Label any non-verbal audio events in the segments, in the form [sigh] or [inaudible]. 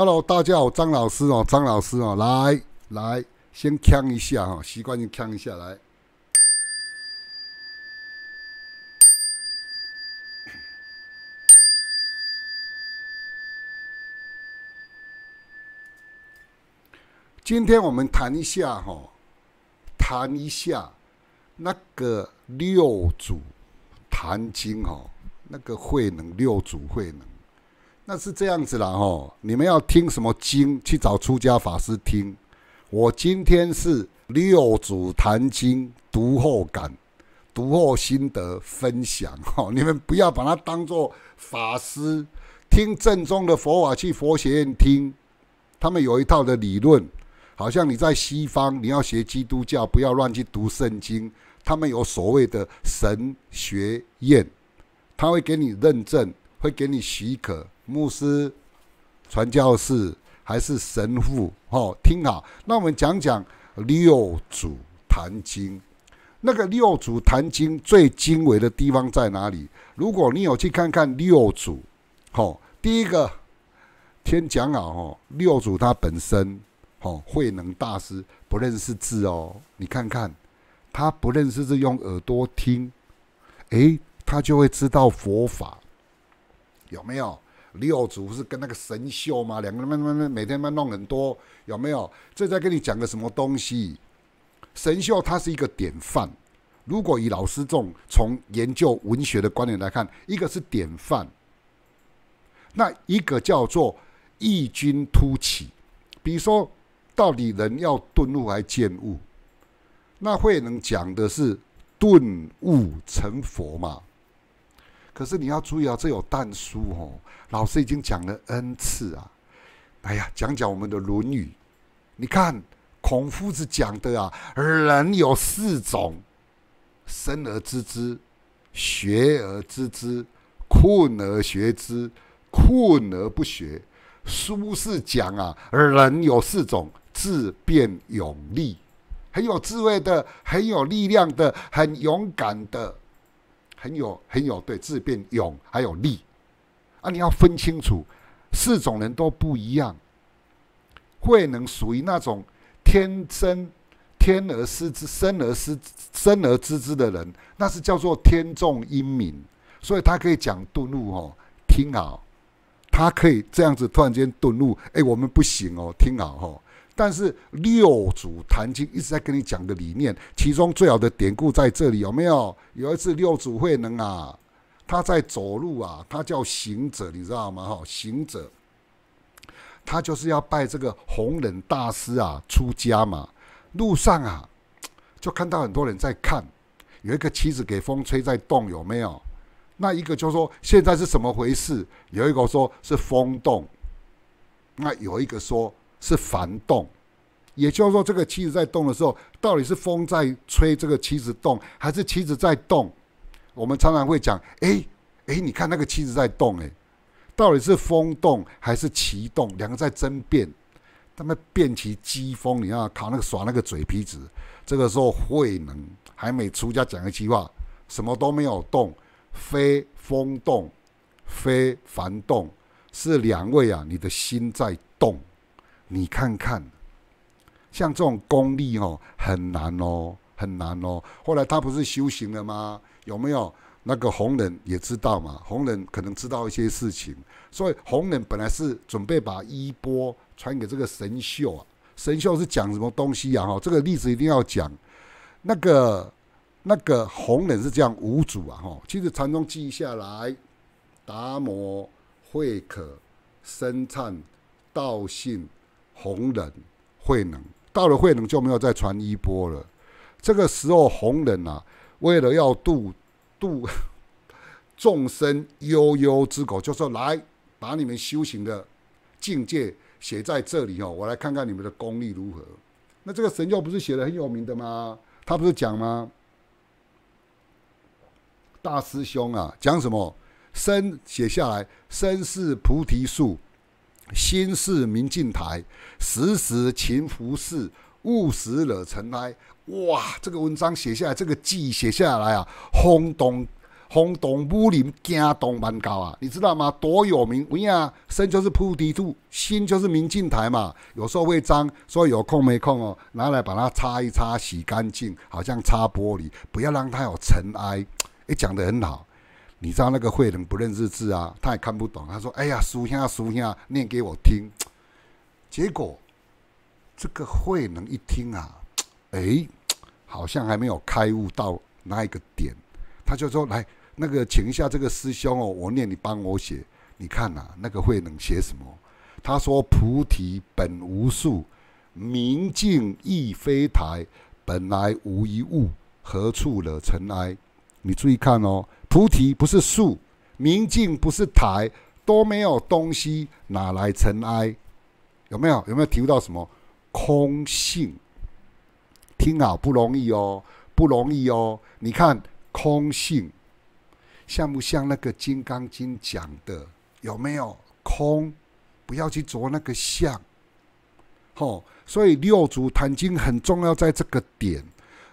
Hello，大家好，张老师哦，张老师哦，来来，先锵一下哈，习惯性锵一下来。今天我们谈一下哈，谈一下那个六祖坛经哈，那个慧能六祖慧能。那是这样子啦，吼！你们要听什么经，去找出家法师听。我今天是六祖坛经读后感、读后心得分享，吼！你们不要把它当做法师听，正宗的佛法去佛学院听，他们有一套的理论，好像你在西方你要学基督教，不要乱去读圣经，他们有所谓的神学院，他会给你认证，会给你许可。牧师、传教士还是神父？哦，听好，那我们讲讲六祖坛经。那个六祖坛经最精微的地方在哪里？如果你有去看看六祖，哦，第一个先讲好哦，六祖他本身，哦，慧能大师不认识字哦，你看看他不认识字，用耳朵听，诶，他就会知道佛法，有没有？六祖是跟那个神秀嘛，两个人慢慢、慢每天慢弄很多，有没有？这在跟你讲个什么东西？神秀他是一个典范。如果以老师这种从研究文学的观点来看，一个是典范，那一个叫做异军突起。比如说，到底人要顿悟还渐悟？那慧能讲的是顿悟成佛嘛？可是你要注意啊，这有但书哦。老师已经讲了 n 次啊。哎呀，讲讲我们的《论语》，你看孔夫子讲的啊，人有四种：生而知之、学而知之、困而学之、困而不学。书是讲啊，人有四种：智、辩、勇、力，很有智慧的，很有力量的，很勇敢的。很有很有对智变勇还有力，啊！你要分清楚四种人都不一样。慧能属于那种天生天而师之、生而师、生而知之的人，那是叫做天纵英明，所以他可以讲顿悟哦。听好，他可以这样子突然间顿悟。哎，我们不行哦。听好哦。但是《六祖坛经》一直在跟你讲的理念，其中最好的典故在这里有没有？有一次六祖慧能啊，他在走路啊，他叫行者，你知道吗？哈，行者，他就是要拜这个弘忍大师啊出家嘛。路上啊，就看到很多人在看，有一个旗子给风吹在动，有没有？那一个就说现在是什么回事？有一个说是风动，那有一个说。是凡动，也就是说，这个棋子在动的时候，到底是风在吹这个棋子动，还是棋子在动？我们常常会讲：，哎哎，你看那个棋子在动，哎，到底是风动还是旗动？两个在争辩，他们辩起激风，你看，靠那个耍那个嘴皮子。这个时候，慧能还没出家，讲一句话：，什么都没有动，非风动，非凡动，是两位啊，你的心在动。你看看，像这种功力哦，很难哦，很难哦。后来他不是修行了吗？有没有那个红人也知道嘛？红人可能知道一些事情，所以红人本来是准备把衣钵传给这个神秀啊。神秀是讲什么东西啊？哈，这个例子一定要讲。那个那个红人是这样五祖啊。哈，其实禅宗记下来，达摩、慧可、生灿、道信。弘忍、慧能到了，慧能就没有再传衣钵了。这个时候，弘忍啊，为了要度度 [laughs] 众生悠悠之口，就说来把你们修行的境界写在这里哦，我来看看你们的功力如何。那这个《神秀》不是写的很有名的吗？他不是讲吗？大师兄啊，讲什么？身写下来，身是菩提树。心是明镜台，时时勤拂拭，勿使惹尘埃。哇，这个文章写下来，这个记写下来啊，轰动轰动武林，惊动万教啊，你知道吗？多有名？文啊，身就是菩提土，心就是明镜台嘛。有时候会脏，所以有空没空哦，拿来把它擦一擦，洗干净，好像擦玻璃，不要让它有尘埃。哎，讲的很好。你知道那个慧能不认识字啊，他也看不懂。他说：“哎呀，书呀书呀，念给我听。”结果这个慧能一听啊，哎，好像还没有开悟到那一个点，他就说：“来，那个请一下这个师兄哦，我念你帮我写。你看呐，那个慧能写什么？他说：‘菩提本无树，明镜亦非台，本来无一物，何处惹尘埃。’你注意看哦。”菩提不是树，明镜不是台，都没有东西，哪来尘埃？有没有？有没有体会到什么空性？听好，不容易哦，不容易哦。你看空性，像不像那个《金刚经》讲的？有没有空？不要去着那个相。吼，所以《六祖坛经》很重要，在这个点，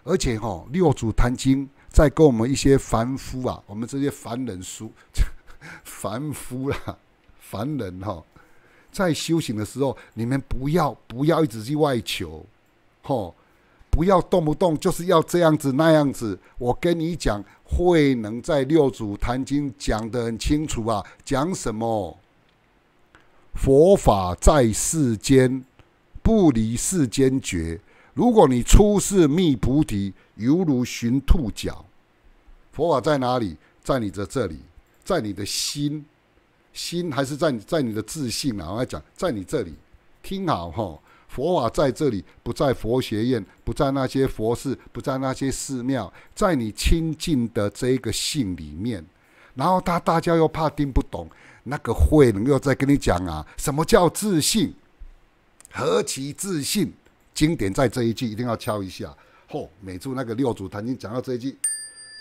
而且吼，《六祖坛经》。在跟我们一些凡夫啊，[laughs] 我们这些凡人俗 [laughs] 凡夫啦，凡人哈，在修行的时候，你们不要不要一直去外求，吼，不要动不动就是要这样子那样子。我跟你讲，慧能在六祖坛经讲得很清楚啊，讲什么？佛法在世间，不离世间觉。如果你出世觅菩提，犹如寻兔角。佛法在哪里？在你的这里，在你的心，心还是在你，在你的自信啊！我要讲，在你这里，听好哈。佛法在这里，不在佛学院，不在那些佛寺，不在那些寺庙，在你亲近的这个性里面。然后他大家又怕听不懂，那个慧能够再跟你讲啊，什么叫自信？何其自信！经典在这一句一定要敲一下。嚯，每次那个六祖坛经讲到这一句。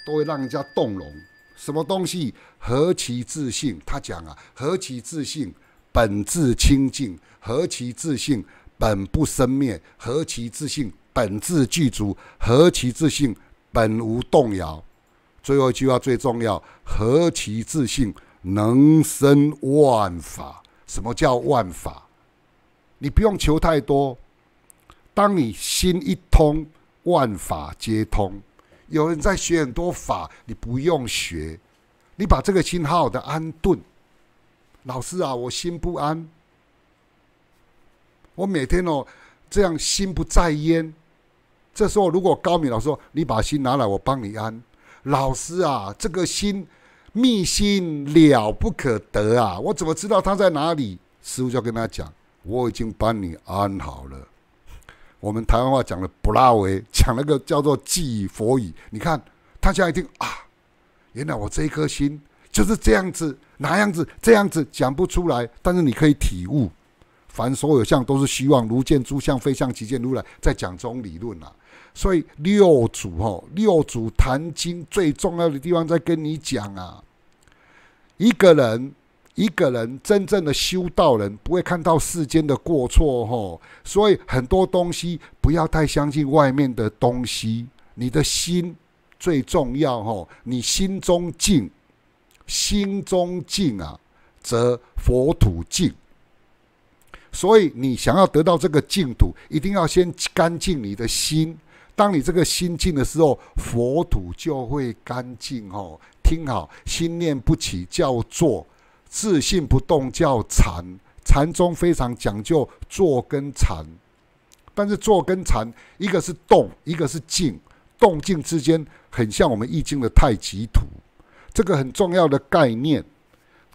都会让人家动容。什么东西？何其自信？他讲啊，何其自信，本质清净；何其自信，本不生灭；何其自信，本质具足；何其自信，本无动摇。最后一句话最重要：何其自信，能生万法。什么叫万法？你不用求太多，当你心一通，万法皆通。有人在学很多法，你不用学，你把这个心好好的安顿。老师啊，我心不安，我每天哦这样心不在焉。这时候如果高明老师说：“你把心拿来，我帮你安。”老师啊，这个心密心了不可得啊，我怎么知道它在哪里？师傅就要跟他讲：“我已经帮你安好了。”我们台湾话讲的不拉维，讲那个叫做记佛语。你看，大家一听啊，原来我这一颗心就是这样子，哪样子，这样子讲不出来。但是你可以体悟，凡所有相，都是希望，如见诸相非相，即见如来。在讲中理论啊，所以六祖哦，六祖谈经最重要的地方，在跟你讲啊，一个人。一个人真正的修道人不会看到世间的过错，哦，所以很多东西不要太相信外面的东西，你的心最重要，哦，你心中净，心中净啊，则佛土净。所以你想要得到这个净土，一定要先干净你的心。当你这个心净的时候，佛土就会干净，哦。听好，心念不起叫做。自信不动叫禅，禅宗非常讲究坐跟禅，但是坐跟禅一个是动，一个是静，动静之间很像我们易经的太极图，这个很重要的概念。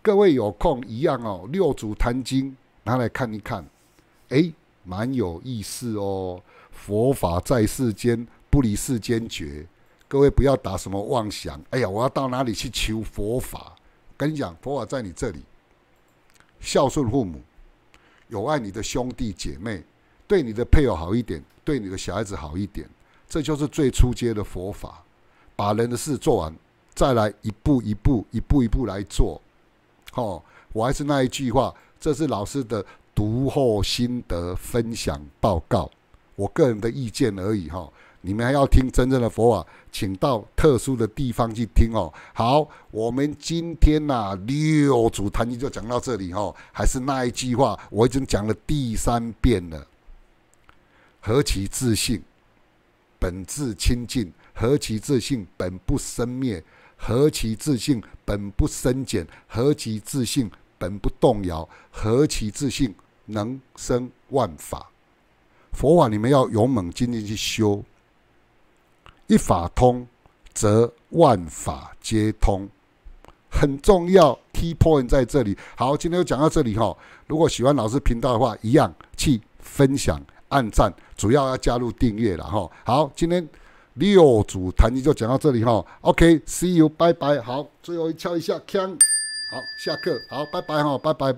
各位有空一样哦，《六祖坛经》拿来看一看，哎，蛮有意思哦。佛法在世间，不离世间觉。各位不要打什么妄想，哎呀，我要到哪里去求佛法？跟你讲，佛法在你这里，孝顺父母，有爱你的兄弟姐妹，对你的配偶好一点，对你的小孩子好一点，这就是最初阶的佛法。把人的事做完，再来一步一步一步一步来做，哦，我还是那一句话，这是老师的读后心得分享报告，我个人的意见而已，哈。你们还要听真正的佛法，请到特殊的地方去听哦。好，我们今天呐六祖坛经就讲到这里哦。还是那一句话，我已经讲了第三遍了。何其自信，本自清净；何其自信，本不生灭；何其自信，本不生减；何其自信，本不动摇；何其自信，能生万法。佛法，你们要勇猛，精天去修。一法通，则万法皆通，很重要。Key point 在这里。好，今天就讲到这里哈。如果喜欢老师频道的话，一样去分享、按赞，主要要加入订阅了哈。好，今天六组弹题就讲到这里哈。OK，See you，拜拜。好，最后一敲一下枪，好下课，好拜拜哈，拜拜拜。